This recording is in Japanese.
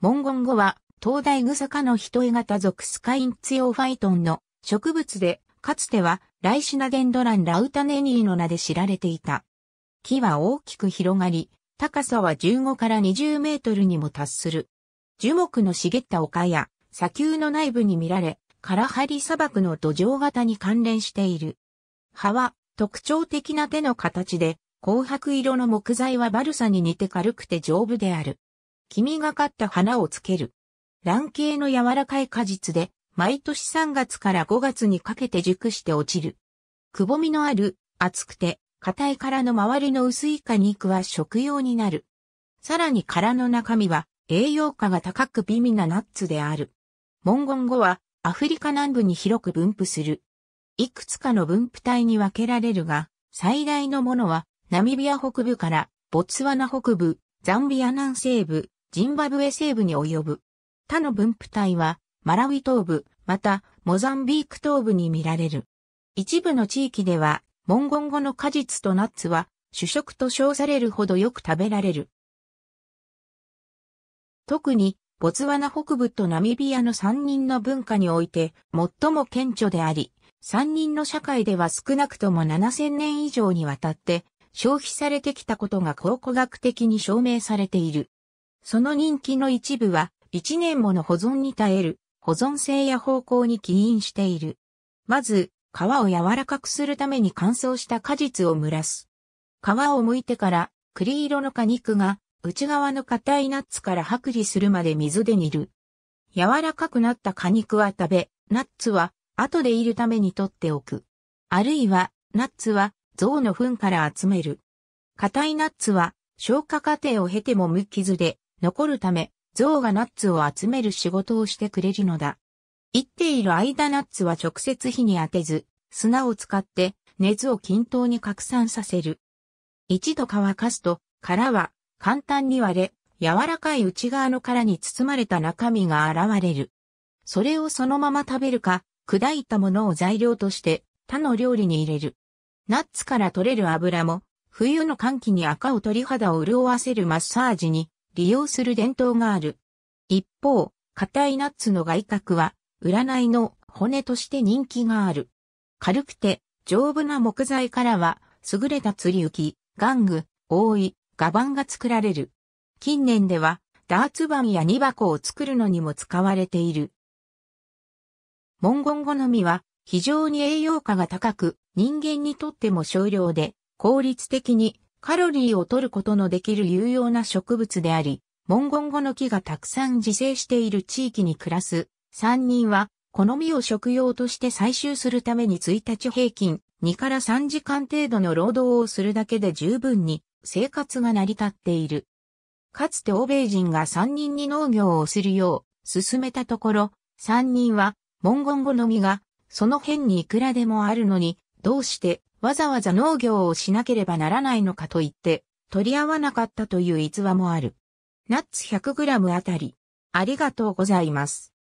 文言語は、東大草科の人絵型属スカインツヨーファイトンの植物で、かつてはライシナデンドランラウタネニーの名で知られていた。木は大きく広がり、高さは15から20メートルにも達する。樹木の茂った丘や砂丘の内部に見られ、カラハリ砂漠の土壌型に関連している。葉は特徴的な手の形で、紅白色の木材はバルサに似て軽くて丈夫である。黄みがかった花をつける。卵形の柔らかい果実で、毎年3月から5月にかけて熟して落ちる。くぼみのある、厚くて、硬い殻の周りの薄い果肉は食用になる。さらに殻の中身は、栄養価が高く美味なナッツである。文言語は、アフリカ南部に広く分布する。いくつかの分布体に分けられるが、最大のものは、ナミビア北部から、ボツワナ北部、ザンビア南西部、ジンバブエ西部に及ぶ。他の分布体は、マラウイ東部、また、モザンビーク東部に見られる。一部の地域では、文言語の果実とナッツは、主食と称されるほどよく食べられる。特に、ボツワナ北部とナミビアの三人の文化において、最も顕著であり、三人の社会では少なくとも7000年以上にわたって、消費されてきたことが考古学的に証明されている。その人気の一部は、一年もの保存に耐える、保存性や方向に起因している。まず、皮を柔らかくするために乾燥した果実を蒸らす。皮を剥いてから、栗色の果肉が、内側の硬いナッツから剥離するまで水で煮る。柔らかくなった果肉は食べ、ナッツは後で煮るために取っておく。あるいは、ナッツは象の糞から集める。硬いナッツは消化過程を経ても無傷で残るため、象がナッツを集める仕事をしてくれるのだ。生っている間ナッツは直接火に当てず、砂を使って熱を均等に拡散させる。一度乾かすと、殻は簡単に割れ、柔らかい内側の殻に包まれた中身が現れる。それをそのまま食べるか、砕いたものを材料として他の料理に入れる。ナッツから取れる油も、冬の寒気に赤を鳥肌を潤わせるマッサージに利用する伝統がある。一方、硬いナッツの外角は、占いの骨として人気がある。軽くて、丈夫な木材からは、優れた釣り浮き、玩具、覆い、画板が作られる。近年では、ダーツ盤や荷箱を作るのにも使われている。文言好みは、非常に栄養価が高く、人間にとっても少量で、効率的にカロリーを取ることのできる有用な植物であり、文言語の木がたくさん自生している地域に暮らす三人は、この実を食用として採集するために1日平均2から3時間程度の労働をするだけで十分に生活が成り立っている。かつて欧米人が三人に農業をするよう進めたところ、三人は文言語の実がその辺にいくらでもあるのに、どうしてわざわざ農業をしなければならないのかと言って、取り合わなかったという逸話もある。ナッツ 100g あたり。ありがとうございます。